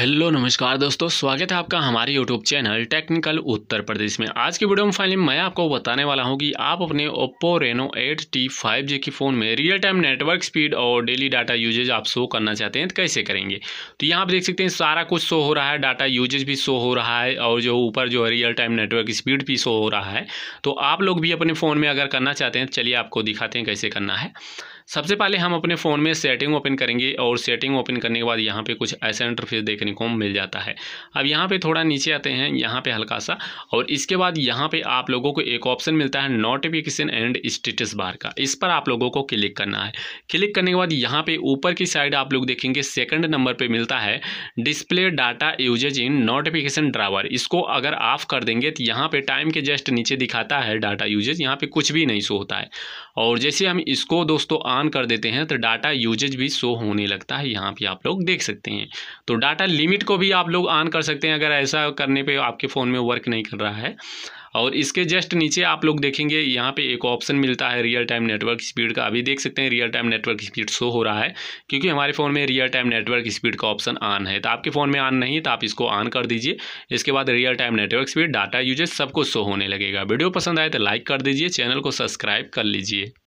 hello नमस्कार दोस्तों स्वागत है आपका हमारे YouTube channel Technical Uttar Pradesh में आज की वीडियो में फाइनली मैं आपको बताने वाला हूं कि आप अपने Oppo Reno eight T five G के फ़ोन में रियल टाइम नेटवर्क स्पीड और डेली डाटा यूजेज आप शो करना चाहते हैं तो कैसे करेंगे तो यहाँ आप देख सकते हैं सारा कुछ शो हो रहा है डाटा यूजेज भी शो हो रहा है और जो ऊपर जो है रियल टाइम नेटवर्क स्पीड भी शो हो रहा है तो आप लोग भी अपने फ़ोन में अगर करना चाहते हैं तो चलिए आपको दिखाते हैं कैसे करना है सबसे पहले हम अपने फ़ोन में सेटिंग ओपन करेंगे और सेटिंग ओपन करने के बाद यहाँ पर कुछ ऐसा इंटरफेस देखने देखने को मिल जाता है अब यहाँ पे थोड़ा नीचे आते हैं यहाँ पे हल्का सा और इसके बाद यहाँ पे आप लोगों को एक ऑप्शन मिलता है नोटिफिकेशन एंड स्टेटस बार का इस पर आप लोगों को क्लिक करना है क्लिक करने के बाद यहाँ पे ऊपर की साइड आप लोग देखेंगे सेकंड नंबर पे मिलता है display data usage in notification driver इसको अगर ऑफ कर देंगे तो यहाँ पर टाइम के जस्ट नीचे दिखाता है डाटा यूजेज यहाँ पर कुछ भी नहीं शो होता है और जैसे हम इसको दोस्तों ऑन कर देते हैं तो डाटा यूजेज भी शो होने लगता है यहाँ पे आप लोग देख सकते हैं तो डाटा लिमिट को भी आप लोग ऑन कर सकते हैं अगर ऐसा करने पे आपके फ़ोन में वर्क नहीं कर रहा है और इसके जस्ट नीचे आप लोग देखेंगे यहाँ पे एक ऑप्शन मिलता है रियल टाइम नेटवर्क स्पीड का अभी देख सकते हैं real time network speed show हो रहा है क्योंकि हमारे फ़ोन में रियल टाइम नेटवर्क स्पीड का ऑप्शन ऑन है तो आपके फ़ोन में ऑन नहीं तो आप इसको ऑन कर दीजिए इसके बाद real time network speed data usage सबको शो होने लगेगा वीडियो पसंद आए तो लाइक कर दीजिए चैनल को सब्सक्राइब कर लीजिए